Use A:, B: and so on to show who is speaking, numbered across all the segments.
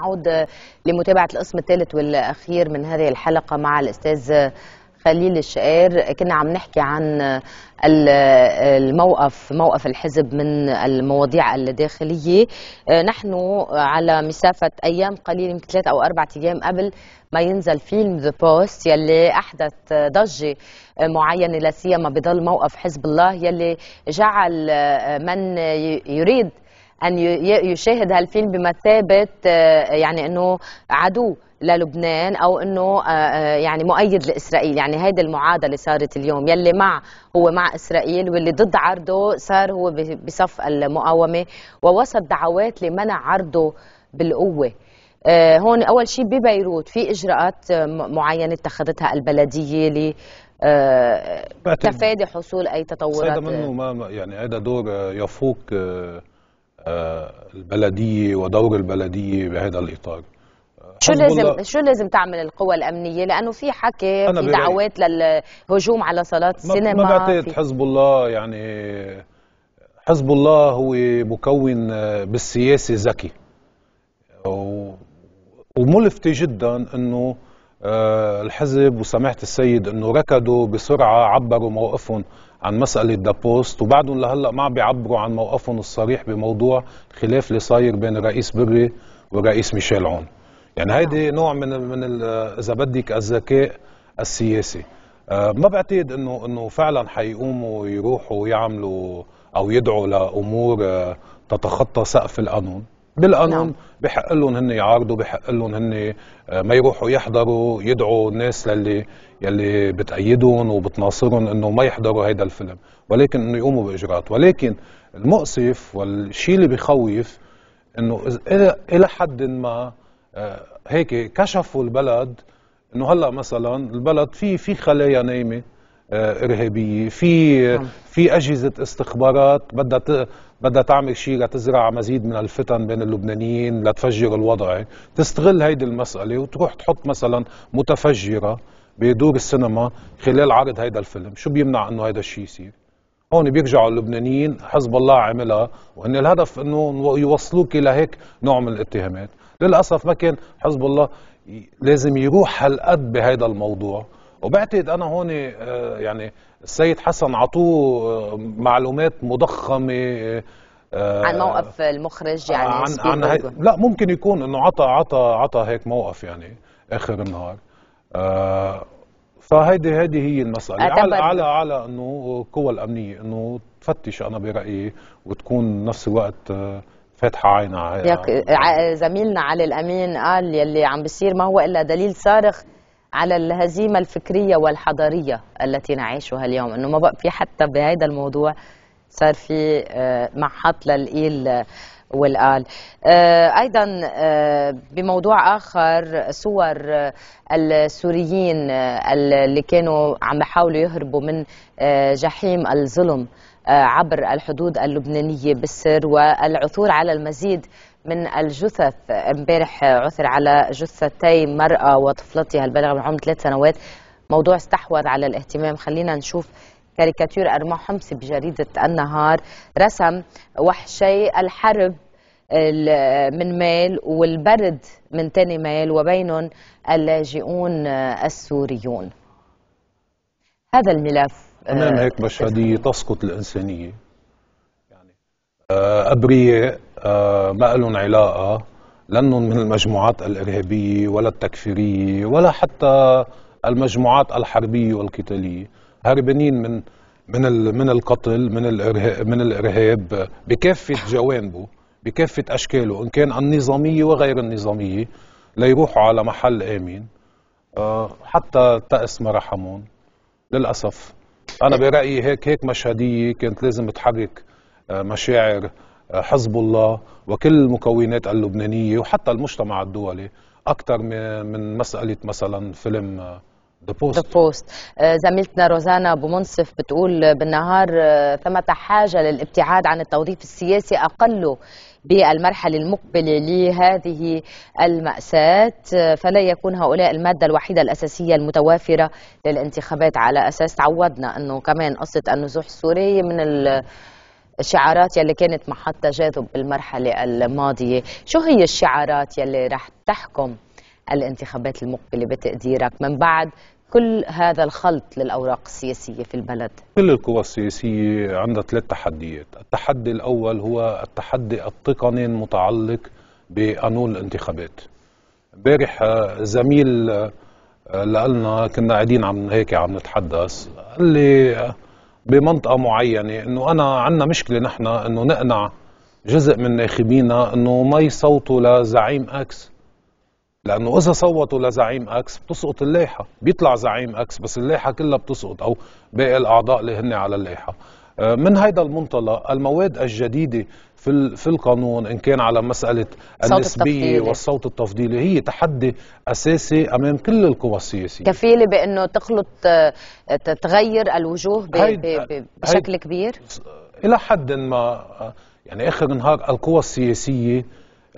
A: نعود لمتابعة القسم الثالث والأخير من هذه الحلقة مع الأستاذ خليل الشقير كنا عم نحكي عن الموقف موقف الحزب من المواضيع الداخلية آه، نحن على مسافة أيام قليلة يمكن ثلاث أو أربعة أيام قبل ما ينزل فيلم ذا بوست يلي أحدث ضجة معينة لا سيما بضل موقف حزب الله يلي جعل من يريد أن يشاهد هالفيلم بمثابة آه، يعني أنه عدو للبنان او انه آه، آه، يعني مؤيد لاسرائيل يعني هيدي المعادله صارت اليوم يلي مع هو مع اسرائيل واللي ضد عرضه صار هو بصف المقاومه ووسط دعوات لمنع عرضه بالقوه هون اول شيء ببيروت في اجراءات معينه اتخذتها البلديه ل تفادي حصول اي تطورات هذا منه
B: ما يعني هذا دور يفوق البلديه ودور البلديه بهذا الاطار شو لازم
A: شو لازم تعمل القوى الامنيه لانه في حكي في دعوات للهجوم على صالات السينما ما بعتقد
B: حزب الله يعني حزب الله هو مكون بالسياسه ذكي وملفت جدا انه آه، الحزب وسماحه السيد انه ركضوا بسرعه عبروا موقفهم عن مسألة دابوست وبعدهم لهلأ ما بيعبروا عن موقفهم الصريح بموضوع الخلاف اللي صاير بين الرئيس بري والرئيس ميشيل عون يعني هيدي نعم. نوع من من اذا بدك الذكاء السياسي آه، ما بعتقد انه انه فعلا حيقوموا يروحوا ويعملوا او يدعوا لامور آه، تتخطى سقف القانون بالقانون نعم. بحق لهم هن يعارضوا بحق لهم هن آه، ما يروحوا يحضروا يدعوا الناس للي يلي بتأيدهم وبتناصرهم انه ما يحضروا هيدا الفيلم ولكن انه يقوموا باجراءات ولكن المؤسف والشيء اللي بخوف انه الى حد ما آه، هيك كشفوا البلد انه هلا مثلا البلد في في خلايا نايمه آه، ارهابيه في نعم. في اجهزه استخبارات بدها بدها تعمل شيء لتزرع مزيد من الفتن بين اللبنانيين لتفجر الوضع تستغل هيدي المساله وتروح تحط مثلا متفجره بدور السينما خلال عرض هيدا الفيلم شو بيمنع انه هيدا الشيء يصير هون بيرجعوا اللبنانيين حزب الله عاملها وان الهدف انه يوصلوك الى هيك نوع من الاتهامات للاسف ما كان حزب الله لازم يروح هالقد بهيدا الموضوع وبعتقد انا هون آه، يعني السيد حسن عطوه آه، معلومات مضخمه آه، عن
A: موقف المخرج يعني عن, عن هي...
B: لا ممكن يكون انه عطى عطى عطى هيك موقف يعني اخر النهار فهيدي هيدي هي المساله على على على انه القوى الامنيه انه تفتش انا برايي وتكون نفس الوقت فاتحه عينها
A: زميلنا علي الامين قال يلي عم بيصير ما هو الا دليل صارخ على الهزيمة الفكرية والحضارية التي نعيشها اليوم أنه ما بقى في حتى بهذا الموضوع صار في آه، محط للإيل آه، والآل آه، أيضا بموضوع آخر صور السوريين اللي كانوا عم بيحاولوا يهربوا من جحيم الظلم عبر الحدود اللبنانية بالسر والعثور على المزيد من الجثث امبارح عثر على جثتي مرأة وطفلتها البالغة من عمر ثلاث سنوات موضوع استحوذ على الاهتمام خلينا نشوف كاريكاتير أرمو حمصي بجريدة النهار رسم وحشي الحرب من ميل والبرد من تاني ميل وبينهم اللاجئون السوريون هذا الملف
B: آه، أمام هيك بشرية تسقط الإنسانية يعني آه، أبرياء آه، ما لهم علاقه لانهم من المجموعات الارهابيه ولا التكفيريه ولا حتى المجموعات الحربيه والقتاليه هربانين من من من القتل من الارهاب من الارهاب بكافه جوانبه بكافه اشكاله ان كان النظاميه وغير النظاميه ليروحوا على محل امن آه، حتى تأس ما رحمون للاسف انا برايي هيك هيك مشهديه كانت لازم تحرك آه، مشاعر حزب الله وكل المكونات اللبنانية وحتى المجتمع الدولي أكثر من مسألة مثلا فيلم ذا بوست ذا بوست
A: زميلتنا روزانا ابو منصف بتقول آه، بالنهار ثمة آه، حاجة للابتعاد عن التوظيف السياسي أقله بالمرحلة المقبلة لهذه المأساة آه، فلا يكون هؤلاء المادة الوحيدة الأساسية المتوافرة للانتخابات على أساس تعودنا أنه كمان قصة النزوح السوري من ال الشعارات يلي كانت محط تجاذب جاذب بالمرحلة الماضية شو هي الشعارات يلي رح تحكم الانتخابات المقبلة بتقديرك من بعد كل هذا الخلط للأوراق السياسية في البلد
B: كل القوى السياسية عندها ثلاث تحديات التحدي الأول هو التحدي التقني المتعلق بقانون الانتخابات امبارح زميل آه، لألنا كنا قاعدين عم هيك عم نتحدث قال لي بمنطقه معينه انه انا عندنا مشكله نحن انه نقنع جزء من ناخبينا انه ما يصوتوا لزعيم اكس لانه اذا صوتوا لزعيم اكس بتسقط اللايحه بيطلع زعيم اكس بس اللايحه كلها بتسقط او باقي الاعضاء اللي هن على اللايحه من هذا المنطلق المواد الجديدة في في القانون ان كان على مساله النسبيه التفضيلي. والصوت التفضيلي هي تحدي اساسي امام كل القوى السياسيه
A: كفيله بانه تخلط آه، تغير الوجوه هيد... بشكل هيد... كبير
B: الى حد ما آه، يعني اخر نهار القوى السياسيه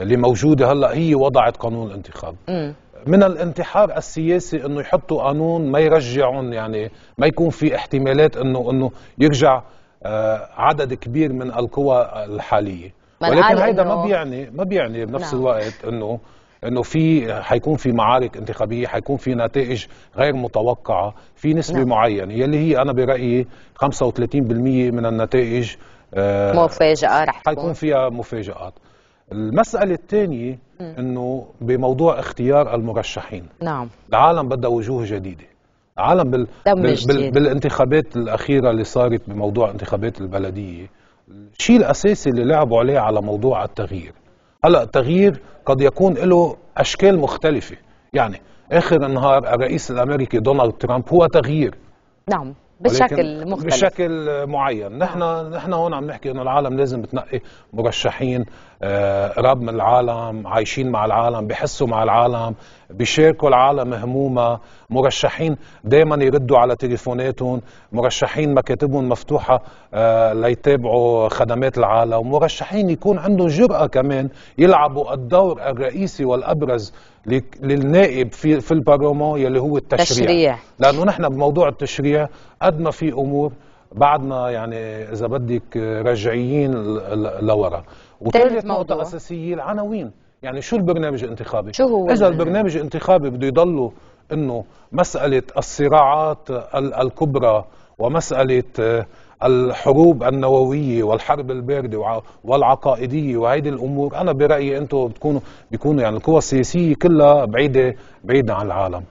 B: اللي موجوده هلا هي وضعت قانون الانتخاب م. من الانتحار السياسي انه يحطوا قانون ما يرجعون يعني ما يكون في احتمالات انه انه يرجع آه، عدد كبير من القوى الحاليه ولكن هيدا ما بيعني ما بيعني بنفس نعم. الوقت انه انه في حيكون في معارك انتخابيه حيكون في نتائج غير متوقعه في نسبه نعم. معينه يلي هي انا برايي 35% من النتائج آه،
A: مفاجاه رح حيكون
B: فيها مفاجات المسألة الثانية أنه بموضوع اختيار المرشحين نعم العالم بدها وجوه جديدة عالم بال... بال... بال... بالانتخابات الاخيره اللي صارت بموضوع انتخابات البلديه الشيء الاساسي اللي لعبوا عليه على موضوع التغيير هلا التغيير قد يكون له اشكال مختلفه يعني اخر النهار الرئيس الامريكي دونالد ترامب هو تغيير
A: نعم بشكل مختلف
B: بشكل معين نعم. نحن نحن هون عم نحكي انه العالم لازم تنقي مرشحين قراب آه، من العالم عايشين مع العالم بحسوا مع العالم بيشاركوا العالم همومها مرشحين دائما يردوا على تليفوناتهم مرشحين مكاتبهم مفتوحة آه، ليتابعوا خدمات العالم مرشحين يكون عندهم جرأة كمان يلعبوا الدور الرئيسي والأبرز للنائب في في البرلمان يلي هو التشريع تشريع. لانه نحن بموضوع التشريع قد ما في امور بعدنا يعني اذا بدك رجعيين لورا وثالث نقطه اساسيه العناوين يعني شو البرنامج الانتخابي شو هو اذا البرنامج الانتخابي بده يضله انه مساله الصراعات الكبرى ومساله الحروب النوويه والحرب البارده والعقائديه وهيدي الامور انا برايي انتم بتكونوا بيكونوا يعني القوى السياسيه كلها بعيده بعيده عن العالم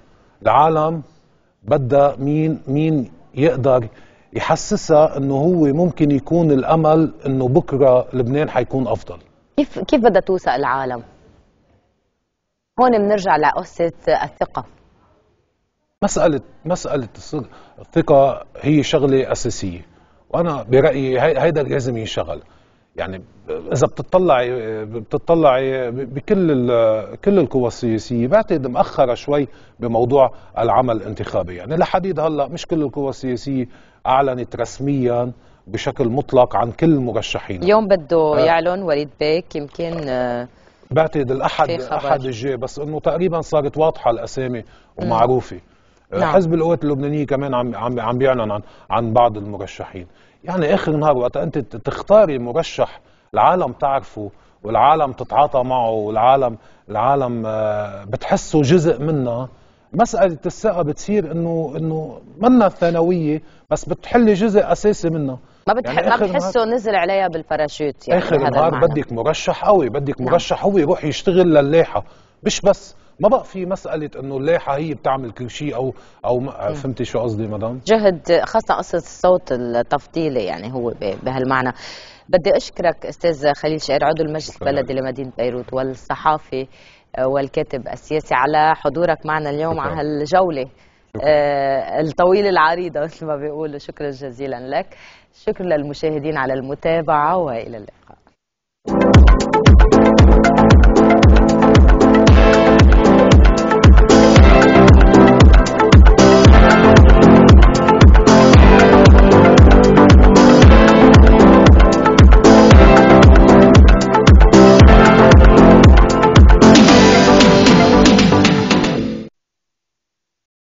B: العالم بدها مين مين يقدر يحسسها انه هو ممكن يكون الامل انه بكره لبنان حيكون افضل
A: كيف كيف بدها توثق العالم هون بنرجع لقصه الثقه
B: مسألة مسألة الثقة هي شغلة أساسية وانا برايي هيدا لازم ينشغل يعني اذا بتطلعي بتطلعي بكل كل القوى السياسيه بعتقد مأخره شوي بموضوع العمل الانتخابي يعني لحديد هلا مش كل القوى السياسيه اعلنت رسميا بشكل مطلق عن كل المرشحين
A: اليوم بده آه. يعلن وليد بيك يمكن آه،
B: بعتقد الاحد الاحد الجاي بس انه تقريبا صارت واضحه الاسامي ومعروفه نعم. حزب القوات اللبنانيه كمان عم عم عم بيعلن عن عن بعض المرشحين يعني اخر النهار وقت انت تختاري مرشح العالم تعرفه والعالم تتعاطى معه والعالم العالم آه، بتحسه جزء منها مسألة الثقة بتصير انه انه منا ثانوية بس بتحلي جزء اساسي منها ما بتح... يعني ما بتحسه
A: نزل عليها بالباراشوت يعني اخر نهار بدك
B: مرشح قوي بدك نعم. مرشح هو يروح يشتغل للايحة مش بس ما بقى في مساله انه اللايحه هي بتعمل كل شيء او او فهمتي شو قصدي مدام
A: جهد خاصه قصه الصوت التفضيلي يعني هو بهالمعنى بدي اشكرك استاذ خليل شعير عضو المجلس البلدي لمدينه بيروت والصحافي آه، والكاتب السياسي على حضورك معنا اليوم على هالجوله آه الطويلة العريضة مثل ما بيقولوا شكرا جزيلا لك شكرا للمشاهدين على المتابعة وإلى اللقاء